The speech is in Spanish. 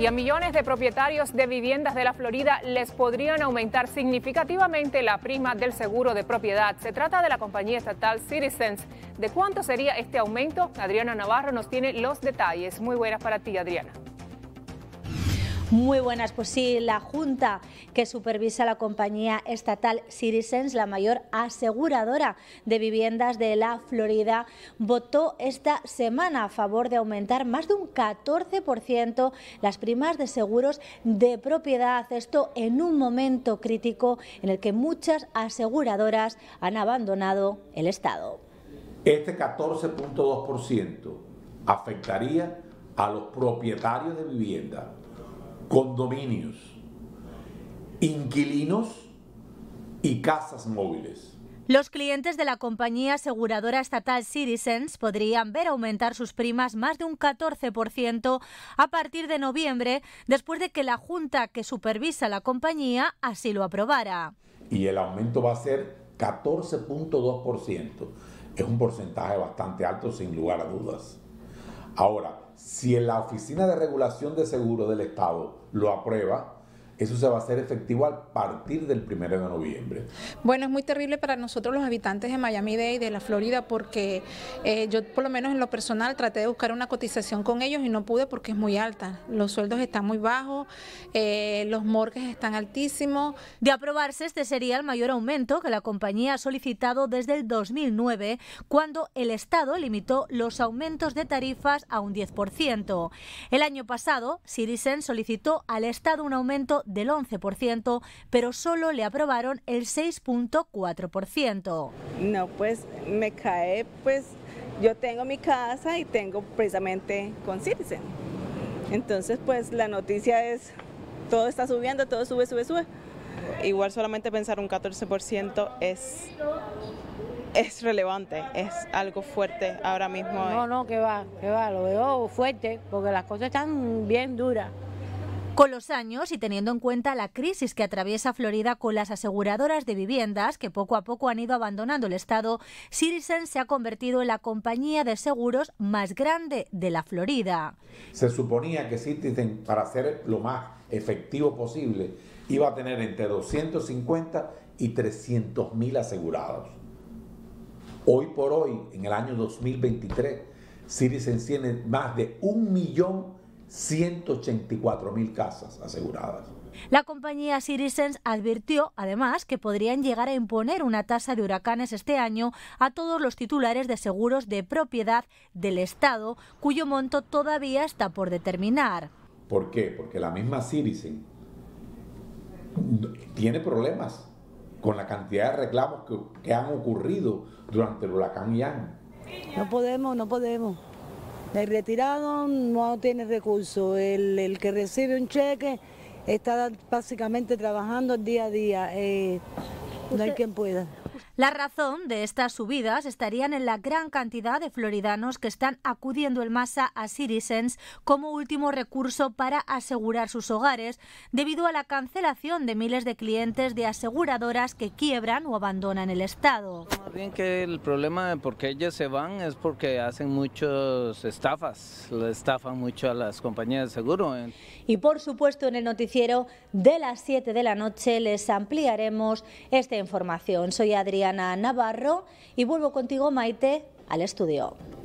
y a millones de propietarios de viviendas de la Florida les podrían aumentar significativamente la prima del seguro de propiedad. Se trata de la compañía estatal Citizens. ¿De cuánto sería este aumento? Adriana Navarro nos tiene los detalles. Muy buenas para ti, Adriana. Muy buenas, pues sí, la Junta que supervisa la compañía estatal Citizens, la mayor aseguradora de viviendas de la Florida, votó esta semana a favor de aumentar más de un 14% las primas de seguros de propiedad. Esto en un momento crítico en el que muchas aseguradoras han abandonado el Estado. Este 14.2% afectaría a los propietarios de viviendas condominios, inquilinos y casas móviles. Los clientes de la compañía aseguradora estatal Citizens podrían ver aumentar sus primas más de un 14% a partir de noviembre, después de que la Junta que supervisa la compañía así lo aprobara. Y el aumento va a ser 14.2%. Es un porcentaje bastante alto, sin lugar a dudas. Ahora, si en la Oficina de Regulación de Seguros del Estado lo aprueba, eso se va a hacer efectivo a partir del 1 de noviembre. Bueno, es muy terrible para nosotros los habitantes de Miami-Dade y de la Florida porque eh, yo por lo menos en lo personal traté de buscar una cotización con ellos y no pude porque es muy alta. Los sueldos están muy bajos, eh, los morgues están altísimos. De aprobarse, este sería el mayor aumento que la compañía ha solicitado desde el 2009, cuando el Estado limitó los aumentos de tarifas a un 10%. El año pasado, Citizen solicitó al Estado un aumento del 11%, pero solo le aprobaron el 6.4%. No, pues me cae, pues yo tengo mi casa y tengo precisamente con Citizen. Entonces, pues la noticia es, todo está subiendo, todo sube, sube, sube. Igual solamente pensar un 14% es es relevante, es algo fuerte ahora mismo. No, no, que va, que va, lo veo fuerte, porque las cosas están bien duras. Con los años y teniendo en cuenta la crisis que atraviesa Florida con las aseguradoras de viviendas que poco a poco han ido abandonando el Estado, Citizen se ha convertido en la compañía de seguros más grande de la Florida. Se suponía que Citizen, para ser lo más efectivo posible, iba a tener entre 250 y 300 mil asegurados. Hoy por hoy, en el año 2023, Citizen tiene más de un millón de 184 mil casas aseguradas. La compañía Citizens advirtió, además, que podrían llegar a imponer una tasa de huracanes este año a todos los titulares de seguros de propiedad del Estado, cuyo monto todavía está por determinar. ¿Por qué? Porque la misma Citizens... tiene problemas con la cantidad de reclamos que, que han ocurrido durante el huracán Ian. No podemos, no podemos. El retirado no tiene recursos, el, que recibe un cheque está básicamente trabajando día a día, eh, no hay quien pueda. La razón de estas subidas estarían en la gran cantidad de floridanos que están acudiendo en masa a Citizens como último recurso para asegurar sus hogares debido a la cancelación de miles de clientes de aseguradoras que quiebran o abandonan el Estado. bien que el problema de por qué ellas se van es porque hacen muchas estafas, estafan mucho a las compañías de seguro. ¿eh? Y por supuesto en el noticiero de las 7 de la noche les ampliaremos esta información. Soy Adrián. Ana Navarro y vuelvo contigo, Maite, al estudio.